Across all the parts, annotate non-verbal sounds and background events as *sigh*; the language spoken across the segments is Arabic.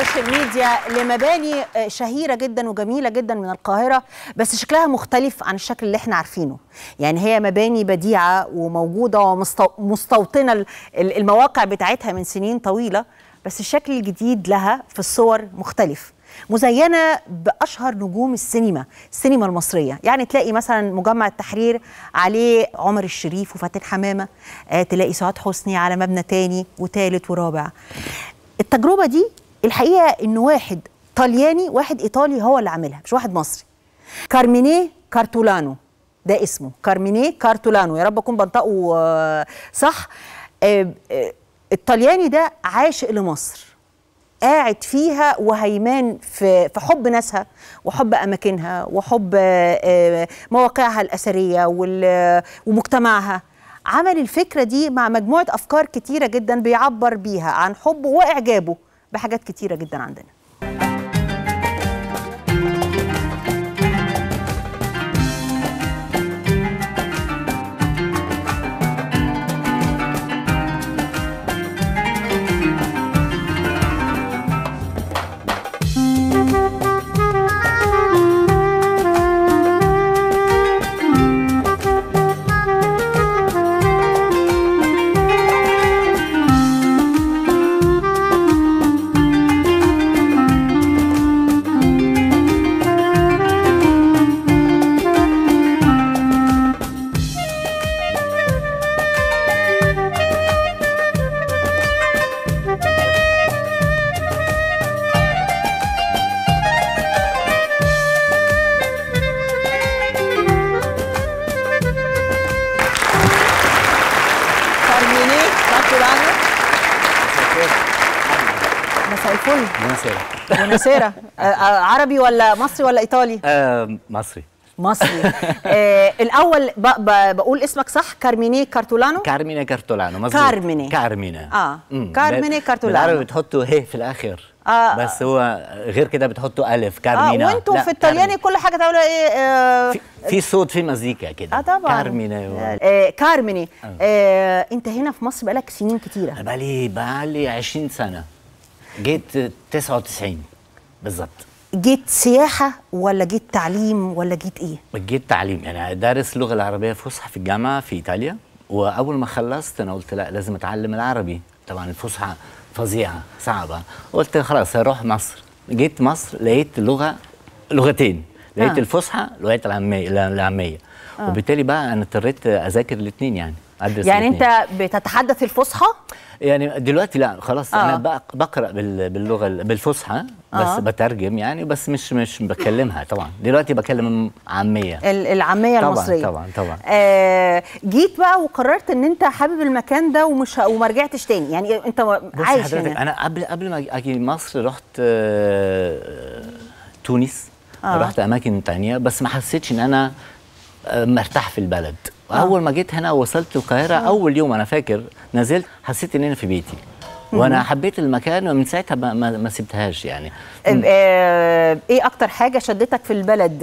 السوشيال ميديا لمباني آه، شهيره جدا وجميله جدا من القاهره بس شكلها مختلف عن الشكل اللي احنا عارفينه يعني هي مباني بديعه وموجوده ومستوطنه المواقع بتاعتها من سنين طويله بس الشكل الجديد لها في الصور مختلف مزينه باشهر نجوم السينما السينما المصريه يعني تلاقي مثلا مجمع التحرير عليه عمر الشريف وفاتن حمامه آه، تلاقي سعاد حسني على مبنى تاني وتالت ورابع التجربه دي الحقيقه ان واحد طلياني واحد ايطالي هو اللي عاملها مش واحد مصري كارمينيه كارتولانو ده اسمه كارمينيه كارتولانو يا رب اكون بنطقه آه، صح آه، آه، الطلياني ده عاشق لمصر قاعد فيها وهيمان في في حب ناسها وحب اماكنها وحب مواقعها الاثريه ومجتمعها عمل الفكره دي مع مجموعه افكار كتيره جدا بيعبر بيها عن حبه واعجابه بحاجات كتيره جدا عندنا دكتور عمرو مساء الفل مساء الفل مساء آه، آه، عربي ولا مصري ولا ايطالي؟ آه مصري مصري آه الاول بقول اسمك صح كارميني كارتولانو كارميني كارتولانو مظبوط كارميني كارميني اه كارميني كارتولانو بالعربي بتحطوا هي في الاخر آه بس هو غير كده بتحطوا الف كارمينا آه وانتم في الطلياني كل حاجه تقولوا ايه آه في, في صوت في مزيكا كده اه طبعا كارمينا آه, آه كارميني آه. آه انت هنا في مصر بقالك سنين كتيره بقالي بقالي 20 سنه جيت 99 بالظبط جيت سياحة ولا جيت تعليم ولا جيت ايه؟ جيت تعليم يعني دارس اللغة العربية فصحى في الجامعة في ايطاليا واول ما خلصت انا قلت لا لازم اتعلم العربي طبعا الفصحى فظيعه صعبه قلت خلاص هروح مصر جيت مصر لقيت لغه لغتين لقيت آه. الفصحى لغايه العاميه العاميه آه. وبالتالي بقى انا اضطريت اذاكر الاثنين يعني ادرس يعني انت بتتحدث الفصحى يعني دلوقتي لا خلاص آه. انا بقرا باللغه بالفصحى بس آه. بترجم يعني بس مش مش بكلمها طبعا دلوقتي بكلم عاميه العاميه طبعًا المصريه طبعا طبعا آه جيت بقى وقررت ان انت حابب المكان ده ومش وما رجعتش تاني يعني انت عايش حضرتك هنا. انا قبل قبل ما اجي مصر رحت آه تونس آه. رحت اماكن تانية بس ما حسيتش ان انا مرتاح في البلد آه. اول ما جيت هنا وصلت القاهره آه. اول يوم انا فاكر نزلت حسيت ان انا في بيتي وانا حبيت المكان ومن ساعتها ما, ما, سبتهاش يعني إيه،, إيه،, ايه اكتر حاجه شدتك في البلد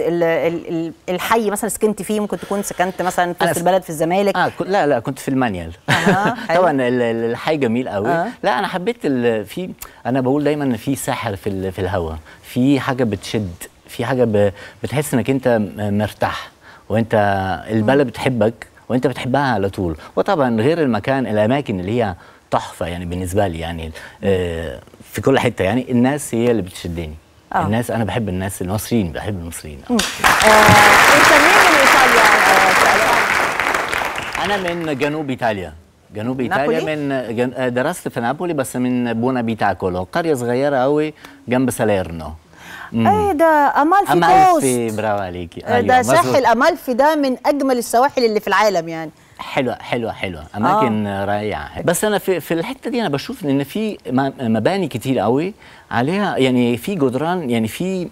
الحي مثلا سكنت فيه ممكن تكون سكنت مثلا في, أنا البلد في الزمالك اه لا لا كنت في المانيال آه *laughs* طبعا الحي جميل قوي آه. لا انا حبيت في انا بقول دايما في سحر في في الهواء في حاجه بتشد في حاجه بتحس انك انت مرتاح وانت البلد بتحبك وانت بتحبها على طول وطبعا غير المكان الاماكن اللي هي تحفه يعني بالنسبه لي يعني آه، في كل حته يعني الناس هي اللي بتشدني أوه. الناس انا بحب الناس المصريين بحب المصريين آه. من ايطاليا آه، انا من جنوب ايطاليا جنوب ايطاليا من آه، درست في نابولي بس من بونا بيتاكولو قريه صغيره قوي جنب ساليرنو ايه ده امالفي امالفي برافو عليكي إيه، أيوة ده ساحل امالفي ده من اجمل السواحل اللي في العالم يعني حلوه حلوه حلوه اماكن آه. رائعه بس انا في, في الحته دي انا بشوف ان في مباني كتير قوي عليها يعني في جدران يعني في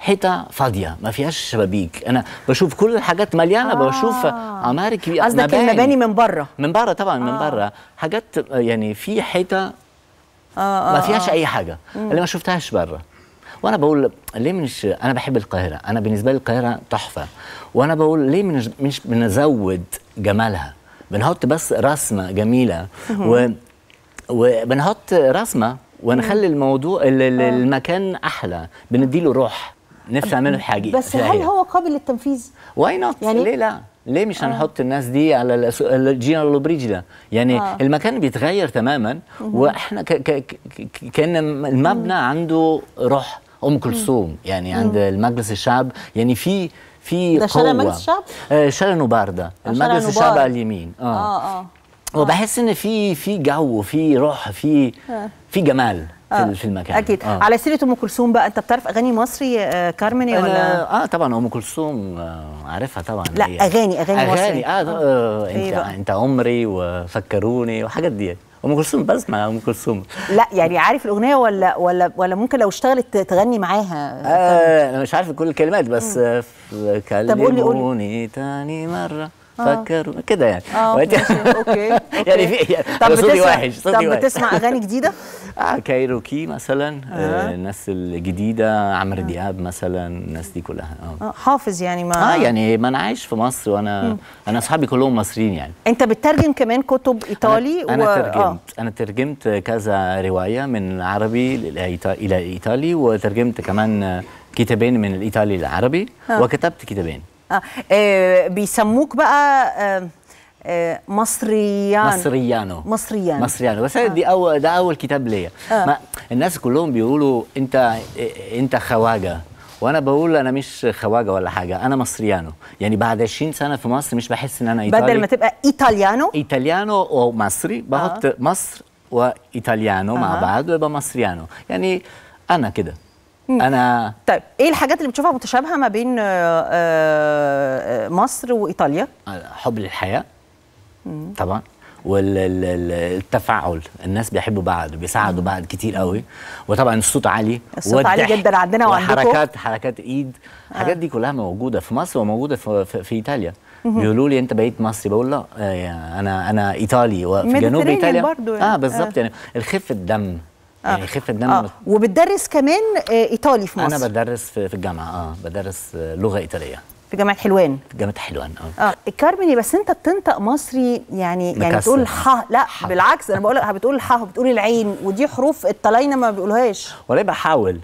حيطه آه، فاضيه ما فيهاش شبابيك انا بشوف كل الحاجات مليانه آه. بشوف عمارك كبيره قصدك المباني من بره من بره طبعا آه. من بره حاجات آه، يعني في حيطه آه آه ما فيهاش آه. اي حاجه مم. اللي ما شفتهاش بره وانا بقول ليه مش انا بحب القاهره انا بالنسبه لي القاهره تحفه وانا بقول ليه مش مش بنزود جمالها بنحط بس رسمه جميله و وبنحط رسمه ونخلي الموضوع آه. المكان احلى بنديله روح نفسي اعمله حاجه بس هل هو قابل للتنفيذ؟ واي نوت يعني ليه لا؟ ليه مش هنحط آه. الناس دي على الجينا لوبريج ده؟ يعني آه. المكان بيتغير تماما واحنا كان المبنى عنده روح ام كلثوم يعني عند المجلس الشعب يعني في في ده قوه ده مجلس الشعب آه، شارع نوبار ده آه، المجلس الشعب على اليمين آه. اه اه, آه. وبحس ان في في جو في روح في في جمال في المكان اكيد آه. على سيره ام كلثوم بقى انت بتعرف اغاني مصري كارمني ولا اه طبعا ام كلثوم عارفها طبعا لا اغاني اغاني, أغاني مصري اغاني آه, آه, آه إيه انت انت عمري وفكروني وحاجات دي ام كلثوم بسمع ام كلثوم لا يعني عارف الاغنيه ولا ولا ولا ممكن لو اشتغلت تغني معاها آه انا مش عارف كل الكلمات بس كلموني تاني مره آه. فكر كده يعني اه اوكي *laughs* يعني في يعني طب صوتي وحش طب بتسمع اغاني جديده؟ *laughs* اه كايروكي مثلا آه. آه. الناس الجديده عمرو آه. دياب مثلا الناس دي كلها اه حافظ يعني ما اه يعني ما انا عايش في مصر وانا م. انا اصحابي كلهم مصريين يعني انت بتترجم كمان كتب ايطالي انا, أنا و... ترجمت آه. انا ترجمت كذا روايه من العربي الى ايطالي وترجمت كمان كتابين من الايطالي للعربي آه. وكتبت كتابين آه،, آه بيسموك بقى آه، آه، مصريان مصريانو مصريانو مصريانو بس آه. دي اول ده اول كتاب ليا آه. الناس كلهم بيقولوا انت انت خواجه وانا بقول انا مش خواجه ولا حاجه انا مصريانو يعني بعد 20 سنه في مصر مش بحس ان انا ايطالي بدل ما تبقى ايطاليانو ايطاليانو او مصري بحط آه. مصر وايطاليانو آه. مع بعض ويبقى مصريانو يعني انا كده انا طيب ايه الحاجات اللي بتشوفها متشابهه ما بين آه، آه، مصر وايطاليا حب للحياه طبعا والتفاعل الناس بيحبوا بعض بيساعدوا بعض كتير قوي وطبعا الصوت عالي الصوت عالي جدا عندنا وعندكم حركات حركات ايد آه. الحاجات دي كلها موجوده في مصر وموجوده في, في, في ايطاليا بيقولوا لي انت بقيت مصري بقول لا انا انا ايطالي وفي جنوب ايطاليا برضو يعني. اه بالظبط آه. يعني خفه الدم آه. يعني خفه الدم آه. وبتدرس كمان آه، ايطالي في مصر انا بدرس في الجامعه اه بدرس آه، لغه ايطاليه في جامعه حلوان في جامعه حلوان اه اه كارمني بس انت بتنطق مصري يعني, يعني مكسر. يعني بتقول ح لا حب. بالعكس انا بقول لك بتقول ح وبتقول العين ودي حروف الطلاينه ما بيقولوهاش والله بحاول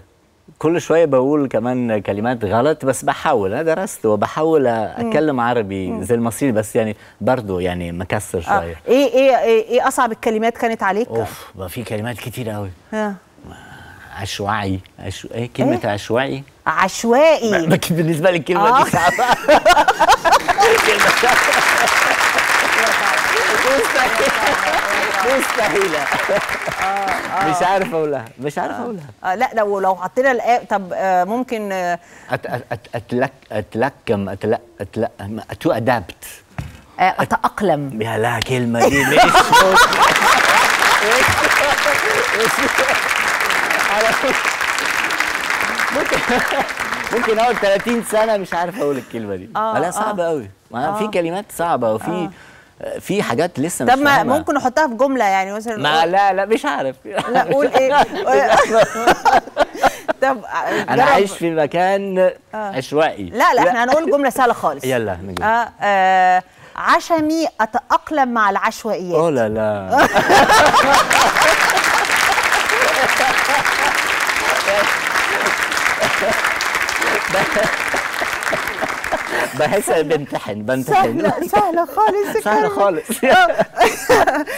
كل شويه بقول كمان كلمات غلط بس بحاول انا درست وبحاول اتكلم عربي زي المصري بس يعني برضه يعني مكسر آه. شويه آه. إيه, ايه ايه اصعب الكلمات كانت عليك اوف بقى في كلمات كتير قوي آه. عشوائي عشو... ايه كلمه إيه؟ عشوائي عشوائي بالنسبه لي الكلمه آه. دي صعبه *laughs* مستحيله مش عارف اقولها مش عارف اقولها آه، لا لو لو حطينا الايه طب آه، ممكن آه، اتلك اتلكم اتلك تو ادابت اتاقلم يا لا كلمه دي مش *laughs* ممكن ممكن اقعد 30 سنه مش عارف اقول الكلمه دي لا صعبه قوي في كلمات صعبه وفي في حاجات لسه مش طب ما ممكن نحطها في جمله يعني مثلا ما لا لا مش عارف لا قول ايه *laughs* *laughs* طب انا عايش في مكان آه. عشوائي لا لا احنا هنقول جمله سهله خالص يلا نجيب آه آه عشمي اتاقلم مع العشوائيات اوه لا لا *laughs* بحس بمتحن بمتحن سهله سهله خالص سهله خالص آه. *laughs*